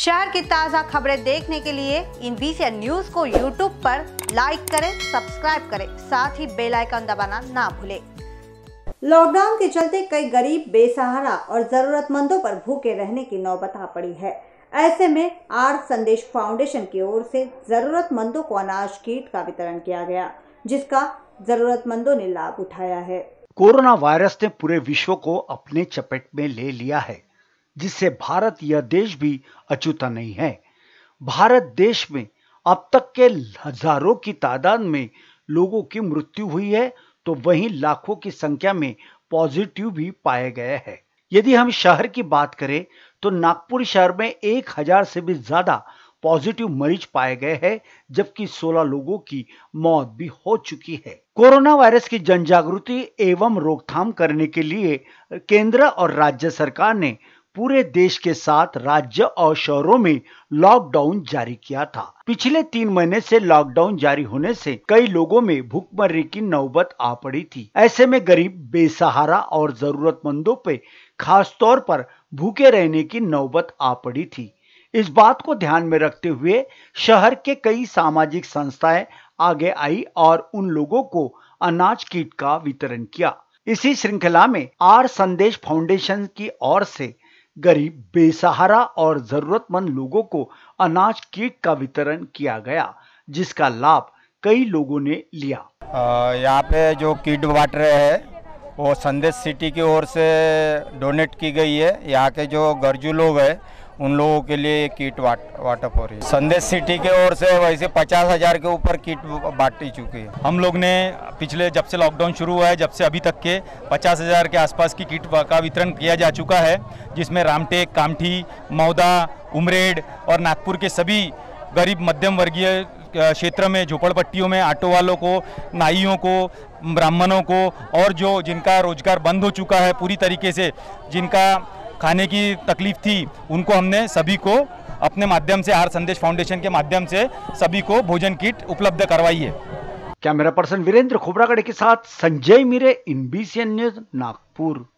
शहर की ताज़ा खबरें देखने के लिए इन बीसीएन न्यूज को यूट्यूब पर लाइक करें सब्सक्राइब करें साथ ही बेल आइकन दबाना ना भूलें। लॉकडाउन के चलते कई गरीब बेसहारा और जरूरतमंदों पर भूखे रहने की नौबत आ पड़ी है ऐसे में आर संदेश फाउंडेशन की ओर से जरूरतमंदों को अनाज किट का वितरण किया गया जिसका जरूरतमंदों ने लाभ उठाया है कोरोना वायरस ने पूरे विश्व को अपने चपेट में ले लिया है जिससे भारत यह देश भी अछूता नहीं है भारत देश में अब तक के हजारों की तादाद में लोगों की मृत्यु हुई है तो वहीं लाखों की संख्या में पॉजिटिव भी पाए गए हैं यदि हम शहर की बात करें तो नागपुर शहर में एक हजार से भी ज्यादा पॉजिटिव मरीज पाए गए हैं जबकि 16 लोगों की मौत भी हो चुकी है कोरोना वायरस की जन जागृति एवं रोकथाम करने के लिए केंद्र और राज्य सरकार ने पूरे देश के साथ राज्य और शहरों में लॉकडाउन जारी किया था पिछले तीन महीने से लॉकडाउन जारी होने से कई लोगों में भूखमरी की नौबत आ पड़ी थी ऐसे में गरीब बेसहारा और जरूरतमंदों पे खास तौर पर भूखे रहने की नौबत आ पड़ी थी इस बात को ध्यान में रखते हुए शहर के कई सामाजिक संस्थाएं आगे आई और उन लोगों को अनाज किट का वितरण किया इसी श्रृंखला में आर संदेश फाउंडेशन की ओर से गरीब बेसहारा और जरूरतमंद लोगों को अनाज किट का वितरण किया गया जिसका लाभ कई लोगों ने लिया यहाँ पे जो किट बांट रहे है वो संदेश सिटी की ओर से डोनेट की गई है यहाँ के जो गरजू लोग हैं उन लोगों के लिए किट वाट वाटअप हो रही है संदेश सिटी के ओर से वैसे पचास हजार के ऊपर किट बांटी चुकी है हम लोग ने पिछले जब से लॉकडाउन शुरू हुआ है जब से अभी तक के पचास हजार के आसपास की किट का वितरण किया जा चुका है जिसमें रामटेक कामठी मौदा उमरेड और नागपुर के सभी गरीब मध्यम वर्गीय क्षेत्र में झोपड़पट्टियों में ऑटो वालों को नाइयों को ब्राह्मणों को और जो जिनका रोजगार बंद हो चुका है पूरी तरीके से जिनका खाने की तकलीफ थी उनको हमने सभी को अपने माध्यम से आर संदेश फाउंडेशन के माध्यम से सभी को भोजन किट उपलब्ध करवाई है कैमरा पर्सन वीरेंद्र खोबरागढ़ के साथ संजय मीरे इन न्यूज नागपुर